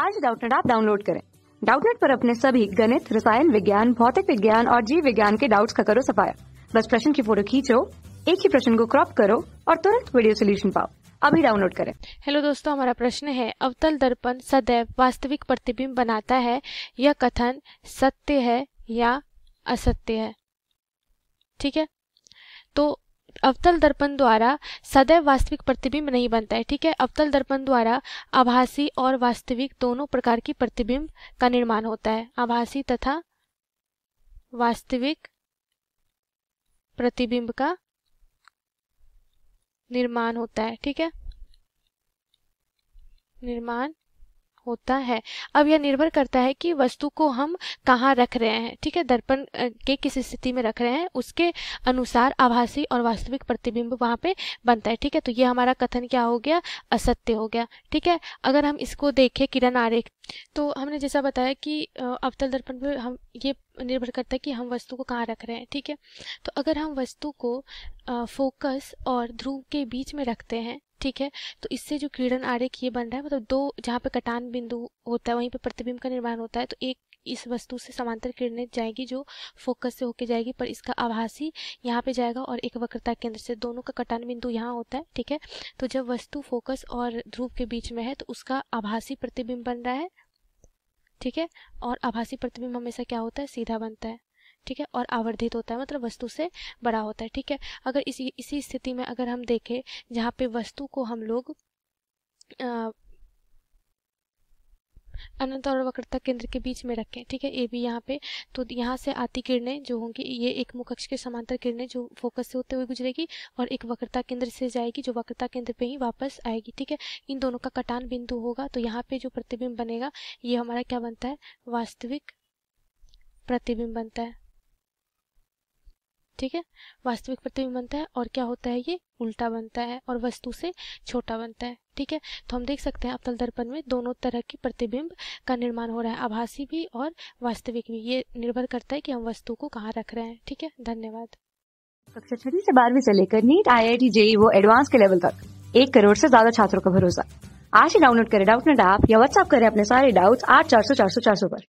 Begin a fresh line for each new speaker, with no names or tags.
आज डाउटनेट आप डाउनलोड करें डाउटनेट पर अपने सभी गणित रसायन विज्ञान भौतिक विज्ञान और जीव विज्ञान के डाउट्स का करो सफाया बस प्रश्न की फोटो खींचो एक ही प्रश्न को क्रॉप करो और तुरंत वीडियो सोल्यूशन पाओ अभी डाउनलोड करें हेलो दोस्तों हमारा प्रश्न है अवतल दर्पण सदैव वास्तविक प्रतिबिंब बनाता है यह कथन सत्य है या असत्य है ठीक है तो अवतल दर्पण द्वारा सदैव वास्तविक प्रतिबिंब नहीं बनता है ठीक है अवतल दर्पण द्वारा आभासी और वास्तविक दोनों प्रकार की प्रतिबिंब का निर्माण होता है आभासी तथा वास्तविक प्रतिबिंब का निर्माण होता है ठीक है निर्माण होता है अब यह निर्भर करता है कि वस्तु को हम कहाँ रख रहे हैं ठीक है दर्पण के किस स्थिति में रख रहे हैं उसके अनुसार आभासी और वास्तविक प्रतिबिंब वहाँ पे बनता है ठीक है तो ये हमारा कथन क्या हो गया असत्य हो गया ठीक है अगर हम इसको देखें किरण आरेख तो हमने जैसा बताया कि अवतल दर्पण पे हम ये निर्भर करता है कि हम वस्तु को कहाँ रख रहे हैं ठीक है तो अगर हम वस्तु को फोकस और ध्रुव के बीच में रखते हैं ठीक है तो इससे जो किरण आरेख ये बन रहा है मतलब दो जहाँ पे कटान बिंदु होता है वहीं पे प्रतिबिंब का निर्माण होता है तो एक इस वस्तु से समांतर किरणें जाएगी जो फोकस से होके जाएगी पर इसका आभासी यहाँ पे जाएगा और एक वक्रता केंद्र से दोनों का कटान बिंदु यहाँ होता है ठीक है तो जब वस्तु फोकस और ध्रुव के बीच में है तो उसका आभासी प्रतिबिंब बन रहा है ठीक है और आभासी प्रतिबिंब हमेशा क्या होता है सीधा बनता है ठीक है और आवर्धित होता है मतलब वस्तु से बड़ा होता है ठीक है अगर इसी इसी स्थिति में अगर हम देखें जहाँ पे वस्तु को हम लोग अनंत और वक्रता केंद्र के बीच में रखें ठीक है ए बी यहाँ पे तो यहाँ से आती किरणें जो होंगी ये एक मुखक्ष के समांतर किरणें जो फोकस से होते हुए गुजरेगी और एक वक्रता केंद्र से जाएगी जो वक्रता केंद्र पे ही वापस आएगी ठीक है इन दोनों का कटान बिंदु होगा तो यहाँ पे जो प्रतिबिंब बनेगा ये हमारा क्या बनता है वास्तविक प्रतिबिंब बनता है ठीक है वास्तविक प्रतिबिंब बनता है और क्या होता है ये उल्टा बनता है और वस्तु से छोटा बनता है ठीक है तो हम देख सकते हैं अवतल दर्पण में दोनों तरह की प्रतिबिंब का निर्माण हो रहा है आभासी भी और वास्तविक भी ये निर्भर करता है कि हम वस्तु को कहाँ रख रहे हैं ठीक है धन्यवाद कक्षा छठी से बारहवीं से लेकर NEET I I T JEE वो एडवांस के लेवल तक एक करोड़ से ज्यादा छात्रों का भरोसा आज ही डाउनलोड करें डाउट नेट ऐप या व्हाट्सअप करें अपने सारे डाउट्स आठ चार सौ चार सौ चार सौ पर